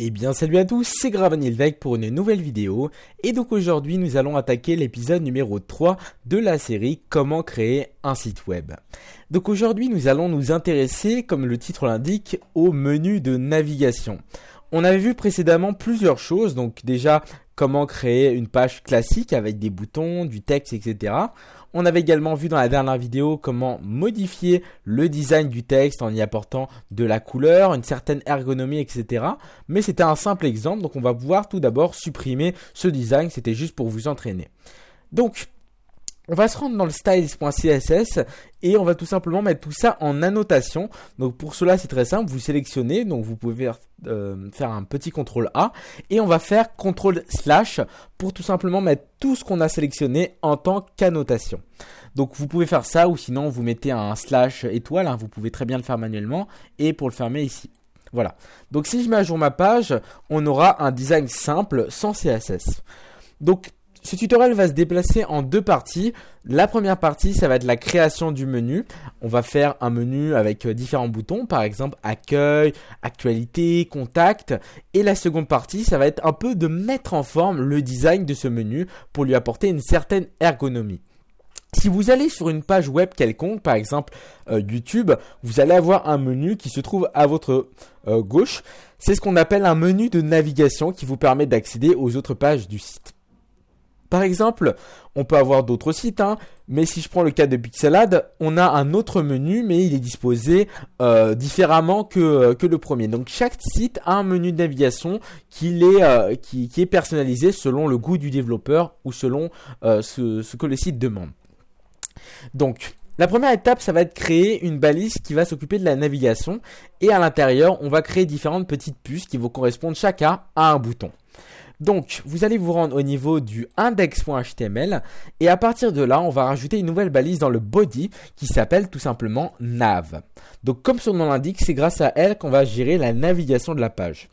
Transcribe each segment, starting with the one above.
Eh bien salut à tous, c'est Gravanilvec pour une nouvelle vidéo et donc aujourd'hui nous allons attaquer l'épisode numéro 3 de la série Comment créer un site web. Donc aujourd'hui nous allons nous intéresser, comme le titre l'indique, au menu de navigation. On avait vu précédemment plusieurs choses, donc déjà comment créer une page classique avec des boutons, du texte, etc. On avait également vu dans la dernière vidéo comment modifier le design du texte en y apportant de la couleur, une certaine ergonomie, etc. Mais c'était un simple exemple, donc on va pouvoir tout d'abord supprimer ce design, c'était juste pour vous entraîner. Donc on va se rendre dans le styles.css et on va tout simplement mettre tout ça en annotation. Donc pour cela c'est très simple, vous sélectionnez, donc vous pouvez euh, faire un petit contrôle A et on va faire contrôle slash pour tout simplement mettre tout ce qu'on a sélectionné en tant qu'annotation. Donc vous pouvez faire ça ou sinon vous mettez un slash étoile, hein. vous pouvez très bien le faire manuellement et pour le fermer ici. Voilà. Donc si je mets à jour ma page, on aura un design simple sans CSS. Donc ce tutoriel va se déplacer en deux parties. La première partie, ça va être la création du menu. On va faire un menu avec euh, différents boutons, par exemple accueil, actualité, contact. Et la seconde partie, ça va être un peu de mettre en forme le design de ce menu pour lui apporter une certaine ergonomie. Si vous allez sur une page web quelconque, par exemple euh, YouTube, vous allez avoir un menu qui se trouve à votre euh, gauche. C'est ce qu'on appelle un menu de navigation qui vous permet d'accéder aux autres pages du site. Par exemple, on peut avoir d'autres sites, hein, mais si je prends le cas de Pixelade, on a un autre menu, mais il est disposé euh, différemment euh, que, le premier. Donc chaque site a un menu de navigation qui euh, est, personnalisé selon le goût du développeur ou selon ce, ce que le site demande. Donc, la première étape, ça va être créer une balise qui va s'occuper de la navigation et à l'intérieur, on va créer différentes petites puces qui vont correspondre chacun à un bouton. Donc, vous allez vous rendre au niveau du index.html et à partir de là, on va rajouter une nouvelle balise dans le body qui s'appelle tout simplement nav. Donc, comme son nom l'indique, c'est grâce à elle qu'on va gérer la navigation de la page.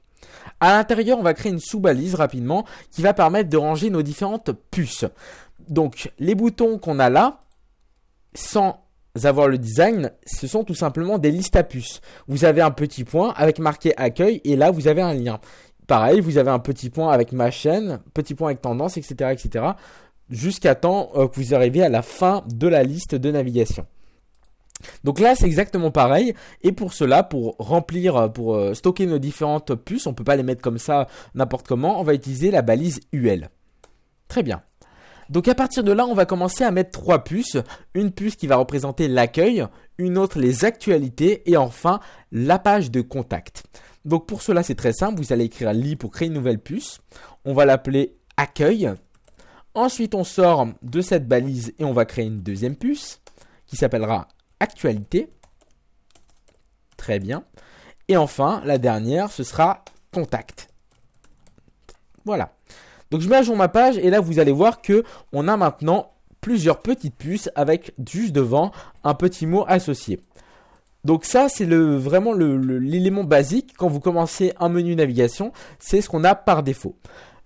À l'intérieur, on va créer une sous-balise rapidement qui va permettre de ranger nos différentes puces. Donc, les boutons qu'on a là, sans avoir le design, ce sont tout simplement des listes à puces. Vous avez un petit point avec marqué accueil et là vous avez un lien. Pareil, vous avez un petit point avec ma chaîne, petit point avec tendance, etc. etc. jusqu'à temps euh, que vous arriviez à la fin de la liste de navigation. Donc là, c'est exactement pareil. Et pour cela, pour remplir, euh, pour euh, stocker nos différentes puces, on ne peut pas les mettre comme ça n'importe comment, on va utiliser la balise UL. Très bien. Donc à partir de là, on va commencer à mettre trois puces. Une puce qui va représenter l'accueil, une autre les actualités et enfin la page de contact. Donc pour cela, c'est très simple. Vous allez écrire li pour créer une nouvelle puce. On va l'appeler accueil. Ensuite, on sort de cette balise et on va créer une deuxième puce qui s'appellera actualité. Très bien. Et enfin, la dernière, ce sera contact. Voilà. Donc je mets à jour ma page et là vous allez voir que on a maintenant plusieurs petites puces avec juste devant un petit mot associé. Donc ça, c'est le, vraiment l'élément le, basique quand vous commencez un menu navigation, c'est ce qu'on a par défaut.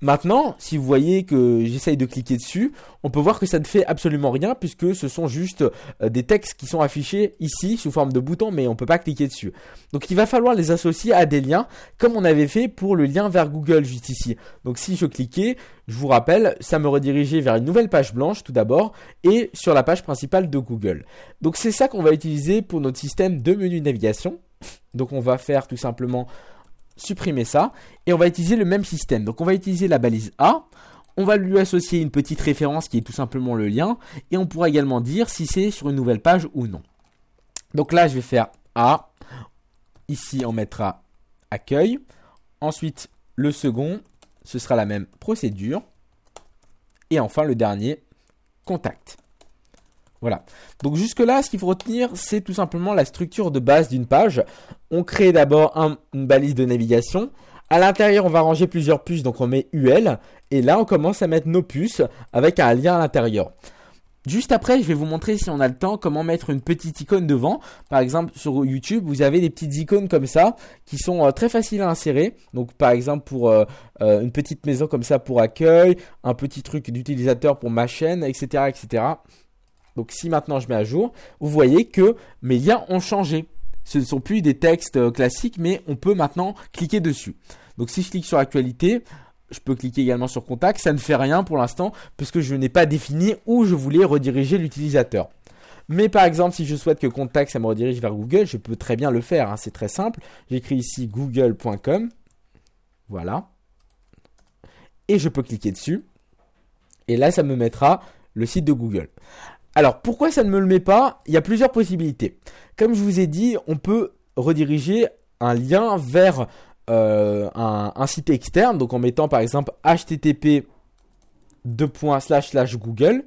Maintenant, si vous voyez que j'essaye de cliquer dessus, on peut voir que ça ne fait absolument rien puisque ce sont juste euh, des textes qui sont affichés ici sous forme de bouton, mais on ne peut pas cliquer dessus. Donc il va falloir les associer à des liens comme on avait fait pour le lien vers Google juste ici. Donc si je cliquais, je vous rappelle, ça me redirigeait vers une nouvelle page blanche tout d'abord et sur la page principale de Google. Donc c'est ça qu'on va utiliser pour notre système de menu navigation. Donc on va faire tout simplement supprimer ça, et on va utiliser le même système. Donc on va utiliser la balise A, on va lui associer une petite référence qui est tout simplement le lien, et on pourra également dire si c'est sur une nouvelle page ou non. Donc là, je vais faire A, ici on mettra accueil, ensuite le second, ce sera la même procédure, et enfin le dernier, contact. Voilà. Donc jusque-là, ce qu'il faut retenir, c'est tout simplement la structure de base d'une page. On crée d'abord une balise de navigation. À l'intérieur, on va ranger plusieurs puces, donc on met UL. Et là, on commence à mettre nos puces avec un lien à l'intérieur. Juste après, je vais vous montrer si on a le temps comment mettre une petite icône devant. Par exemple, sur YouTube, vous avez des petites icônes comme ça qui sont euh, très faciles à insérer. Donc, par exemple, pour euh, euh, une petite maison comme ça pour accueil, un petit truc d'utilisateur pour ma chaîne, etc., etc. Donc si maintenant je mets à jour, vous voyez que mes liens ont changé. Ce ne sont plus des textes euh, classiques, mais on peut maintenant cliquer dessus. Donc si je clique sur actualité, je peux cliquer également sur contact. Ça ne fait rien pour l'instant, puisque je n'ai pas défini où je voulais rediriger l'utilisateur. Mais par exemple, si je souhaite que contact, ça me redirige vers Google, je peux très bien le faire. Hein. C'est très simple. J'écris ici google.com. Voilà. Et je peux cliquer dessus. Et là, ça me mettra le site de Google. Alors pourquoi ça ne me le met pas Il y a plusieurs possibilités. Comme je vous ai dit, on peut rediriger un lien vers euh, un, un, site externe, donc en mettant par exemple http google.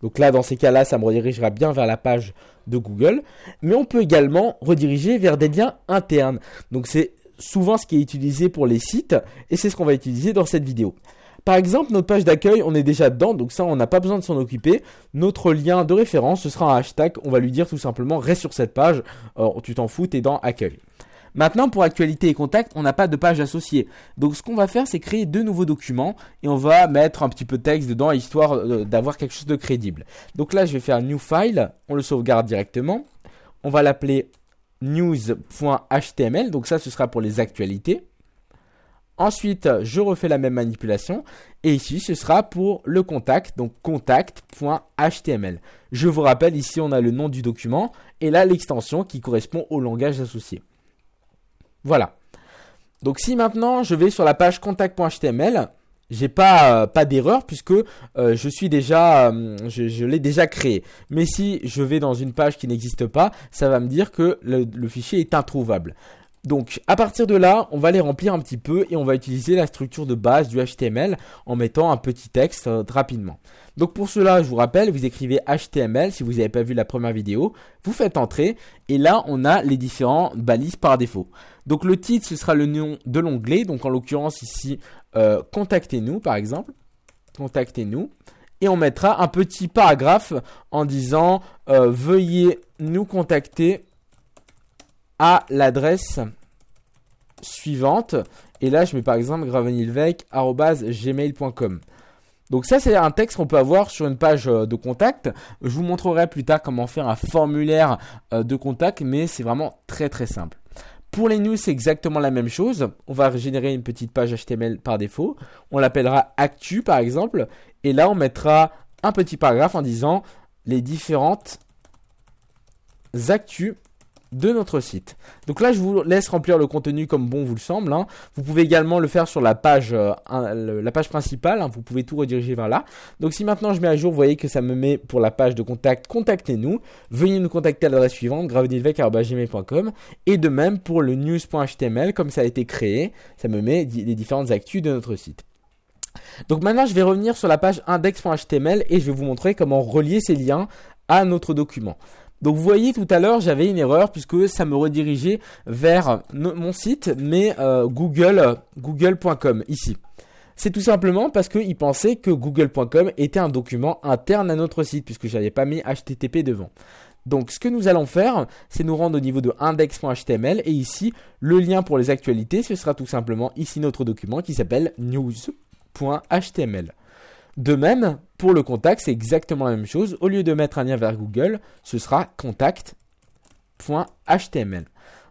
Donc là, dans ces cas-là, ça me redirigera bien vers la page de Google. Mais on peut également rediriger vers des liens internes. Donc c'est souvent ce qui est utilisé pour les sites et c'est ce qu'on va utiliser dans cette vidéo. Par exemple, notre page d'accueil, on est déjà dedans, donc ça, on n'a pas besoin de s'en occuper. Notre lien de référence, ce sera un hashtag, on va lui dire tout simplement, reste sur cette page, euh, tu t'en fous, t'es dans accueil. Maintenant, pour actualité et contact, on n'a pas de page associée. Donc, ce qu'on va faire, c'est créer deux nouveaux documents et on va mettre un petit peu de texte dedans, histoire euh, d'avoir quelque chose de crédible. Donc là, je vais faire new file, on le sauvegarde directement. On va l'appeler news.html, donc ça, ce sera pour les actualités. Ensuite, je refais la même manipulation. Et ici, ce sera pour le contact, donc contact.html. Je vous rappelle, ici, on a le nom du document et là, l'extension qui correspond au langage associé. Voilà. Donc si maintenant je vais sur la page contact.html, j'ai pas euh, pas d'erreur puisque euh, je suis déjà euh, je, l'ai déjà créé. Mais si je vais dans une page qui n'existe pas, ça va me dire que le fichier est introuvable. Donc à partir de là, on va les remplir un petit peu et on va utiliser la structure de base du HTML en mettant un petit texte euh, rapidement. Donc pour cela, je vous rappelle, vous écrivez HTML si vous n'avez pas vu la première vidéo, vous faites entrer et là on a les différentes balises par défaut. Donc le titre, ce sera le nom de l'onglet, donc en l'occurrence ici, euh, contactez-nous par exemple, contactez-nous. Et on mettra un petit paragraphe en disant euh, veuillez nous contacter à l'adresse suivante. Et là, je mets par exemple gravenilvec.gmail.com. Donc ça, c'est un texte qu'on peut avoir sur une page euh, de contact. Je vous montrerai plus tard comment faire un formulaire euh, de contact, mais c'est vraiment très très simple. Pour les news, c'est exactement la même chose. On va générer une petite page HTML par défaut. On l'appellera Actu par exemple. Et là, on mettra un petit paragraphe en disant les différentes actus de notre site. Donc là, je vous laisse remplir le contenu comme bon vous le semble. Hein. Vous pouvez également le faire sur la page, euh, la page principale. Hein. Vous pouvez tout rediriger vers là. Donc si maintenant je mets à jour, vous voyez que ça me met pour la page de contact. Contactez-nous. Venez nous contacter à l'adresse suivante gravenilvec@gmail.com et de même pour le news.html comme ça a été créé, ça me met les différentes actus de notre site. Donc maintenant, je vais revenir sur la page index.html et je vais vous montrer comment relier ces liens à notre document. Donc vous voyez tout à l'heure j'avais une erreur puisque ça me redirigeait vers mon site mais euh, Google google.com ici. C'est tout simplement parce qu'il pensait que google.com était un document interne à notre site puisque je n'avais pas mis http devant. Donc ce que nous allons faire, c'est nous rendre au niveau de index.html et ici le lien pour les actualités, ce sera tout simplement ici notre document qui s'appelle news.html. De même, pour le contact, c'est exactement la même chose. Au lieu de mettre un lien vers Google, ce sera contact.html.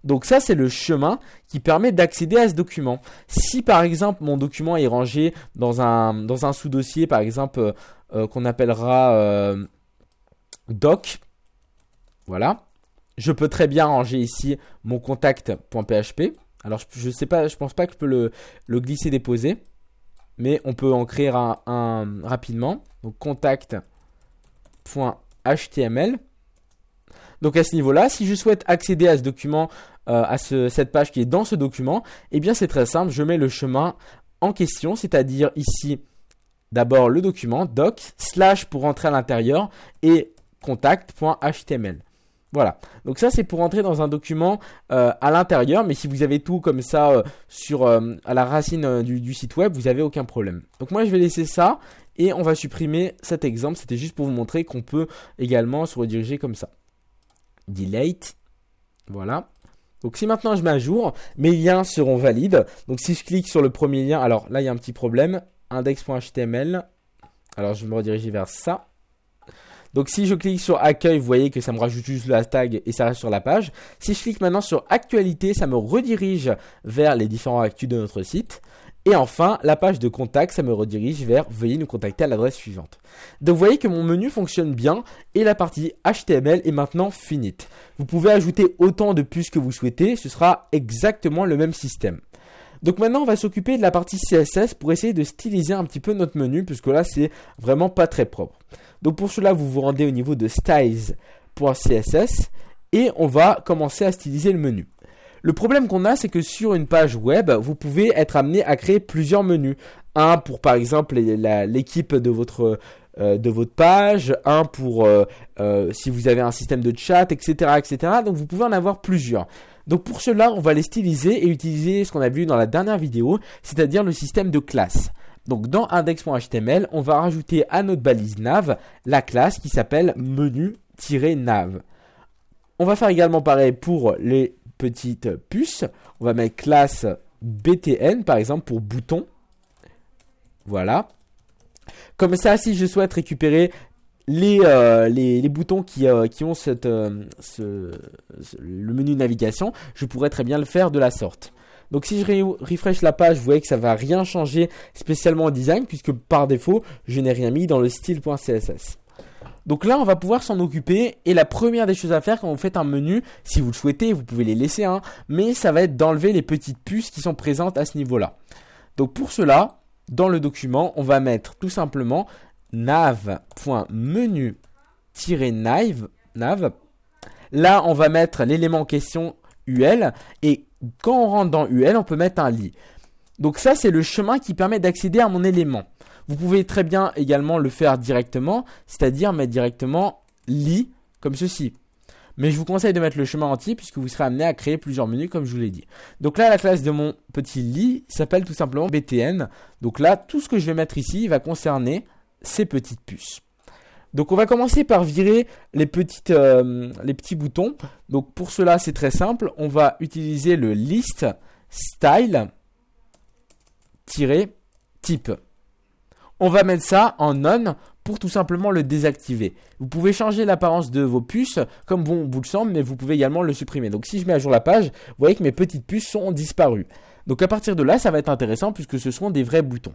Donc ça, c'est le chemin qui permet d'accéder à ce document. Si par exemple mon document est rangé dans un, dans un sous-dossier, par exemple euh, euh, qu'on appellera euh, doc, voilà, je peux très bien ranger ici mon contact.php. Alors je ne sais pas, je pense pas que je peux le, le glisser déposer mais on peut en créer un, rapidement. Donc contact.html. Donc à ce niveau-là, si je souhaite accéder à ce document, euh, à cette page qui est dans ce document, eh bien c'est très simple, je mets le chemin en question, c'est-à-dire ici d'abord le document doc slash pour rentrer à l'intérieur et contact.html. Voilà. Donc ça c'est pour entrer dans un document euh, à l'intérieur, mais si vous avez tout comme ça euh, sur euh, à la racine du, site web, vous n'avez aucun problème. Donc moi je vais laisser ça et on va supprimer cet exemple. C'était juste pour vous montrer qu'on peut également se rediriger comme ça. Delete. Voilà. Donc si maintenant je mets mes liens seront valides. Donc si je clique sur le premier lien, alors là il y a un petit problème. Index.html. Alors je vais me rediriger vers ça. Donc si je clique sur accueil, vous voyez que ça me rajoute juste la tag et ça reste sur la page. Si je clique maintenant sur actualité, ça me redirige vers les différents actus de notre site. Et enfin, la page de contact, ça me redirige vers veuillez nous contacter à l'adresse suivante. Donc vous voyez que mon menu fonctionne bien et la partie HTML est maintenant finite. Vous pouvez ajouter autant de puces que vous souhaitez, ce sera exactement le même système. Donc maintenant, on va s'occuper de la partie CSS pour essayer de styliser un petit peu notre menu, puisque là, c'est vraiment pas très propre. Donc pour cela, vous vous rendez au niveau de styles.css et on va commencer à styliser le menu. Le problème qu'on a, c'est que sur une page web, vous pouvez être amené à créer plusieurs menus. Un pour par exemple l'équipe de votre, euh, de votre page, un pour euh, euh, si vous avez un système de chat, etc., etc. Donc vous pouvez en avoir plusieurs. Donc pour cela, on va les styliser et utiliser ce qu'on a vu dans la dernière vidéo, c'est-à-dire le système de classe. Donc dans index.html, on va rajouter à notre balise nav la classe qui s'appelle menu-nav. On va faire également pareil pour les petites puces. On va mettre classe BTN par exemple pour bouton. Voilà. Comme ça, si je souhaite récupérer euh, les, boutons qui, euh, ont euh, le menu navigation, je pourrais très bien le faire de la sorte. Donc si je refresh la page, vous voyez que ça va rien changer spécialement en design puisque par défaut, je n'ai rien mis dans le style.css. Donc là, on va pouvoir s'en occuper et la première des choses à faire quand vous faites un menu, si vous le souhaitez, vous pouvez les laisser, hein, mais ça va être d'enlever les petites puces qui sont présentes à ce niveau-là. Donc pour cela, dans le document, on va mettre tout simplement nav.menu-nav. Nav. Là, on va mettre l'élément en question UL. Et quand on rentre dans UL, on peut mettre un lit. Donc ça, c'est le chemin qui permet d'accéder à mon élément. Vous pouvez très bien également le faire directement, c'est-à-dire mettre directement li comme ceci. Mais je vous conseille de mettre le chemin entier puisque vous serez amené à créer plusieurs menus comme je vous l'ai dit. Donc là, la classe de mon petit lit s'appelle tout simplement BTN. Donc là, tout ce que je vais mettre ici va concerner ces petites puces. Donc on va commencer par virer les, petites, euh, les petits boutons. Donc pour cela c'est très simple, on va utiliser le list style type. On va mettre ça en none pour tout simplement le désactiver. Vous pouvez changer l'apparence de vos puces comme bon vous le semble, mais vous pouvez également le supprimer. Donc si je mets à jour la page, vous voyez que mes petites puces sont disparues. Donc à partir de là, ça va être intéressant puisque ce sont des vrais boutons.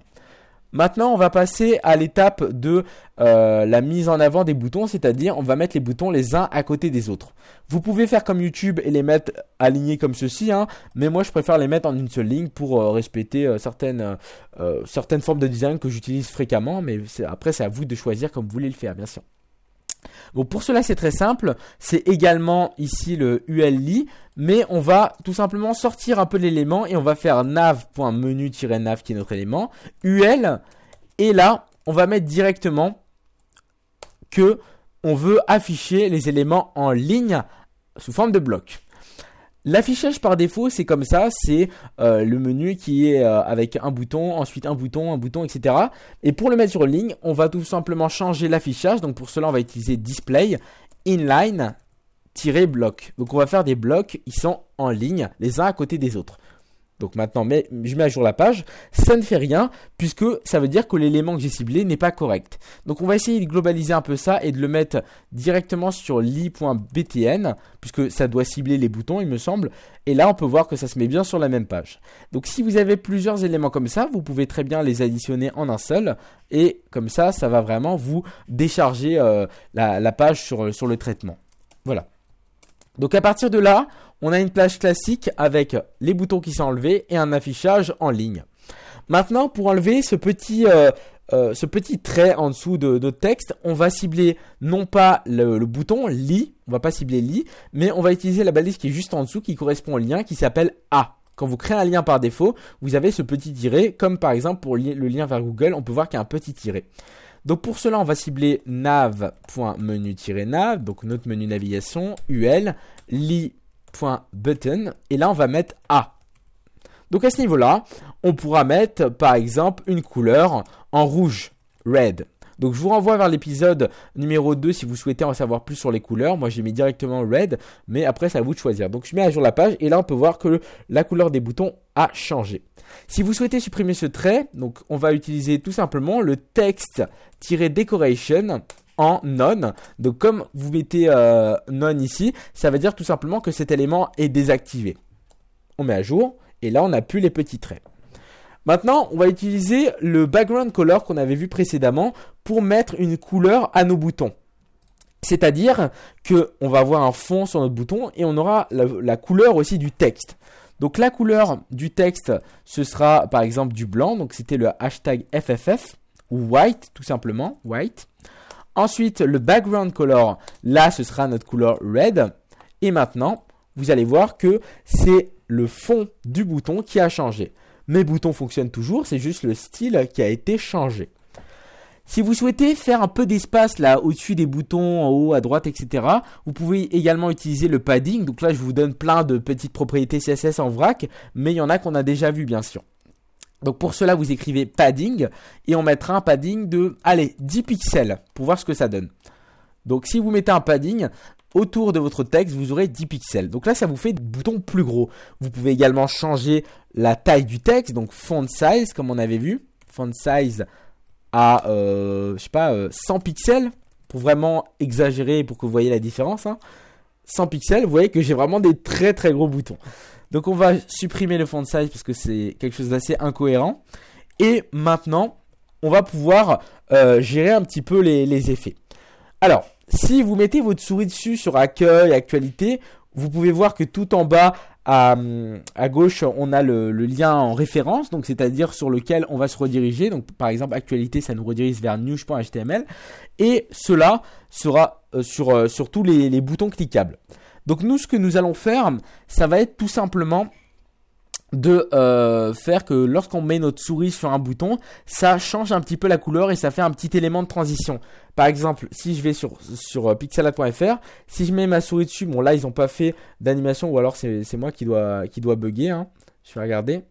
Maintenant, on va passer à l'étape de euh, la mise en avant des boutons, c'est-à-dire on va mettre les boutons les uns à côté des autres. Vous pouvez faire comme YouTube et les mettre alignés comme ceci, hein, mais moi je préfère les mettre en une seule ligne pour euh, respecter euh, certaines formes de design que j'utilise fréquemment, mais après c'est à vous de choisir comme vous voulez le faire, bien sûr pour cela, c'est très simple. C'est également ici le ULI, mais on va tout simplement sortir un peu l'élément et on va faire nav.menu-nav qui est notre élément, UL, et là, on va mettre directement que on veut afficher les éléments en ligne sous forme de bloc. L'affichage par défaut, c'est comme ça, c'est euh, le menu qui est euh, avec un bouton, ensuite un bouton, un bouton, etc. Et pour le mettre sur ligne, on va tout simplement changer l'affichage. Donc pour cela, on va utiliser display inline bloc. Donc on va faire des blocs, ils sont en ligne, les uns à côté des autres. Donc maintenant, je mets à jour la page, ça ne fait rien puisque ça veut dire que l'élément que j'ai ciblé n'est pas correct. Donc on va essayer de globaliser un peu ça et de le mettre directement sur li.btn puisque ça doit cibler les boutons, il me semble. Et là, on peut voir que ça se met bien sur la même page. Donc si vous avez plusieurs éléments comme ça, vous pouvez très bien les additionner en un seul et comme ça, ça va vraiment vous décharger euh, la, page sur le traitement. Voilà. Donc à partir de là, on a une plage classique avec les boutons qui sont enlevés et un affichage en ligne. Maintenant, pour enlever ce petit, euh, euh, ce petit trait en dessous de, texte, on va cibler non pas le, bouton lit, on va pas cibler lit, mais on va utiliser la balise qui est juste en dessous qui correspond au lien qui s'appelle A. Quand vous créez un lien par défaut, vous avez ce petit tiré, comme par exemple pour le lien vers Google, on peut voir qu'il y a un petit tiré. Donc pour cela, on va cibler nav.menu-nav, donc notre menu navigation, UL, lit button et là on va mettre A. Donc à ce niveau-là, on pourra mettre par exemple une couleur en rouge, red. Donc je vous renvoie vers l'épisode numéro 2 si vous souhaitez en savoir plus sur les couleurs. Moi j'ai mis directement red, mais après c'est à vous de choisir. Donc je mets à jour la page et là on peut voir que la couleur des boutons a changé. Si vous souhaitez supprimer ce trait, donc on va utiliser tout simplement le texte-decoration en none. Donc comme vous mettez euh, non none ici, ça veut dire tout simplement que cet élément est désactivé. On met à jour et là on a plus les petits traits. Maintenant, on va utiliser le background color qu'on avait vu précédemment pour mettre une couleur à nos boutons. C'est-à-dire que on va avoir un fond sur notre bouton et on aura la, la couleur aussi du texte. Donc la couleur du texte, ce sera par exemple du blanc, donc c'était le hashtag FFF ou white tout simplement, white. Ensuite, le background color, là ce sera notre couleur red. Et maintenant, vous allez voir que c'est le fond du bouton qui a changé. Mes boutons fonctionnent toujours, c'est juste le style qui a été changé. Si vous souhaitez faire un peu d'espace là au-dessus des boutons, en haut, à droite, etc., vous pouvez également utiliser le padding. Donc là, je vous donne plein de petites propriétés CSS en vrac, mais il y en a qu'on a déjà vu bien sûr. Donc pour cela, vous écrivez padding et on mettra un padding de, allez, 10 pixels pour voir ce que ça donne. Donc si vous mettez un padding, autour de votre texte, vous aurez 10 pixels. Donc là, ça vous fait des boutons plus gros. Vous pouvez également changer la taille du texte, donc font size, comme on avait vu. Font size à, euh, je sais pas, 100 euh, pixels, pour vraiment exagérer, pour que vous voyez la différence. 100 hein. pixels, vous voyez que j'ai vraiment des très très gros boutons. Donc on va supprimer le font size parce que c'est quelque chose d'assez incohérent. Et maintenant, on va pouvoir euh, gérer un petit peu les, effets. Alors, si vous mettez votre souris dessus sur accueil, actualité, vous pouvez voir que tout en bas à, gauche, on a le, lien en référence, donc c'est-à-dire sur lequel on va se rediriger. Donc par exemple, actualité, ça nous redirige vers news.html et cela sera euh, euh, sur, tous les boutons cliquables. Donc nous, ce que nous allons faire, ça va être tout simplement de euh, faire que lorsqu'on met notre souris sur un bouton, ça change un petit peu la couleur et ça fait un petit élément de transition. Par exemple, si je vais sur, sur euh, pixelat.fr, si je mets ma souris dessus, bon là ils n'ont pas fait d'animation ou alors c'est moi qui dois, qui bugger. Hein. Je vais regarder.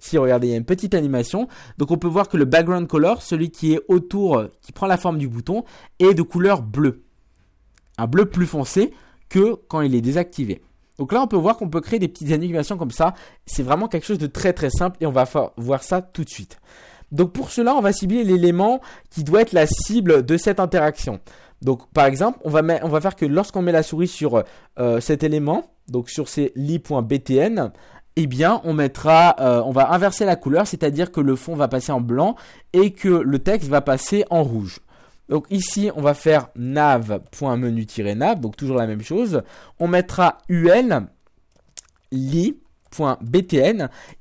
Si regardez, il y a une petite animation. Donc on peut voir que le background color, celui qui est autour, euh, qui prend la forme du bouton, est de couleur bleue. Un bleu plus foncé que quand il est désactivé. Donc là, on peut voir qu'on peut créer des petites animations comme ça. C'est vraiment quelque chose de très très simple et on va voir ça tout de suite. Donc pour cela, on va cibler l'élément qui doit être la cible de cette interaction. Donc par exemple, on va, on va faire que lorsqu'on met la souris sur euh, cet élément, donc sur ces li.btn, eh bien on mettra, euh, on va inverser la couleur, c'est-à-dire que le fond va passer en blanc et que le texte va passer en rouge. Donc ici, on va faire nav.menu-nav, donc toujours la même chose. On mettra ul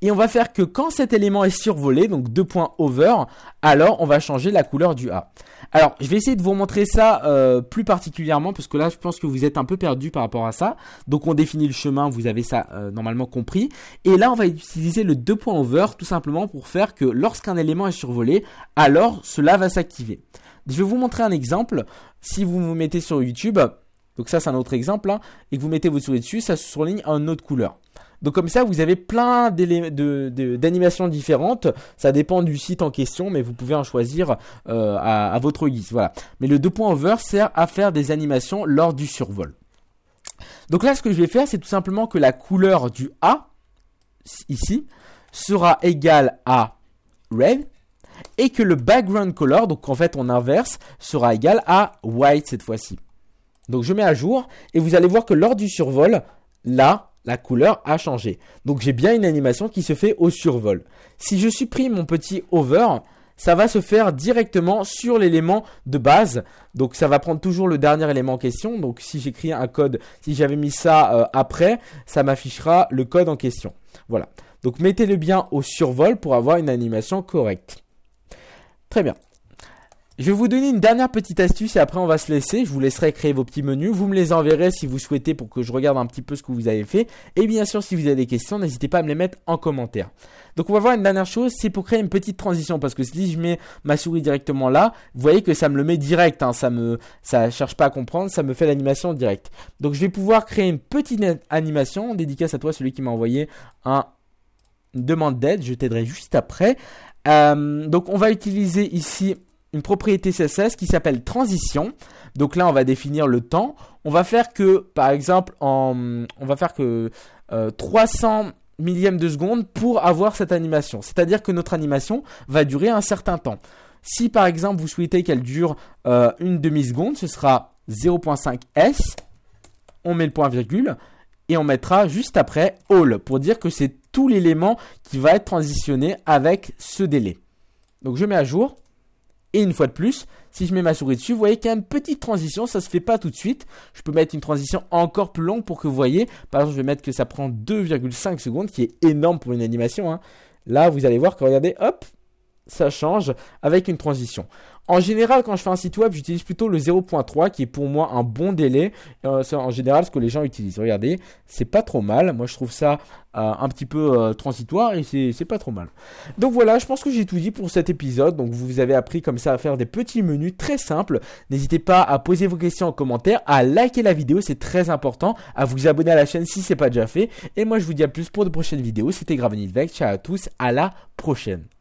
et on va faire que quand cet élément est survolé, donc 2.over, alors on va changer la couleur du A. Alors je vais essayer de vous montrer ça euh, plus particulièrement parce que là je pense que vous êtes un peu perdu par rapport à ça. Donc on définit le chemin, vous avez ça euh, normalement compris. Et là on va utiliser le 2.over, tout simplement pour faire que lorsqu'un élément est survolé, alors cela va s'activer. Je vais vous montrer un exemple. Si vous vous mettez sur YouTube, donc ça c'est un autre exemple, hein, et que vous mettez votre souris dessus, ça se surligne en une autre couleur. Donc comme ça, vous avez plein d'animations différentes. Ça dépend du site en question, mais vous pouvez en choisir euh, à, votre guise. Voilà. Mais le 2.over over sert à faire des animations lors du survol. Donc là, ce que je vais faire, c'est tout simplement que la couleur du A, ici, sera égale à red et que le background color, donc en fait on inverse, sera égal à white cette fois-ci. Donc je mets à jour et vous allez voir que lors du survol, là, la couleur a changé. Donc j'ai bien une animation qui se fait au survol. Si je supprime mon petit over, ça va se faire directement sur l'élément de base. Donc ça va prendre toujours le dernier élément en question. Donc si j'écris un code, si j'avais mis ça euh, après, ça m'affichera le code en question. Voilà. Donc mettez-le bien au survol pour avoir une animation correcte. Très bien. Je vais vous donner une dernière petite astuce et après on va se laisser. Je vous laisserai créer vos petits menus. Vous me les enverrez si vous souhaitez pour que je regarde un petit peu ce que vous avez fait. Et bien sûr, si vous avez des questions, n'hésitez pas à me les mettre en commentaire. Donc on va voir une dernière chose, c'est pour créer une petite transition parce que si je mets ma souris directement là, vous voyez que ça me le met direct, hein. ça me, ça cherche pas à comprendre, ça me fait l'animation directe. Donc je vais pouvoir créer une petite animation, dédicace à toi celui qui m'a envoyé un demande d'aide, je t'aiderai juste après. Euh, donc on va utiliser ici une propriété CSS qui s'appelle transition. Donc là on va définir le temps. On va faire que par exemple en, on va faire que 300 euh, millièmes de seconde pour avoir cette animation. C'est-à-dire que notre animation va durer un certain temps. Si par exemple vous souhaitez qu'elle dure euh, une demi-seconde, ce sera 0.5 s. On met le point virgule et on mettra juste après all pour dire que c'est tout l'élément qui va être transitionné avec ce délai. Donc je mets à jour. Et une fois de plus, si je mets ma souris dessus, vous voyez qu'il y a une petite transition, ça se fait pas tout de suite. Je peux mettre une transition encore plus longue pour que vous voyez. Par exemple, je vais mettre que ça prend 2,5 secondes, qui est énorme pour une animation. Hein. Là, vous allez voir que regardez, hop, ça change avec une transition. En général, quand je fais un site web, j'utilise plutôt le 0.3 qui est pour moi un bon délai. Euh, c'est en général ce que les gens utilisent. Regardez, c'est pas trop mal. Moi, je trouve ça euh, un petit peu euh, transitoire et c'est pas trop mal. Donc voilà, je pense que j'ai tout dit pour cet épisode. Donc vous avez appris comme ça à faire des petits menus très simples. N'hésitez pas à poser vos questions en commentaire, à liker la vidéo, c'est très important, à vous abonner à la chaîne si c'est pas déjà fait. Et moi, je vous dis à plus pour de prochaines vidéos. C'était Gravenilvec. Ciao à tous, à la prochaine.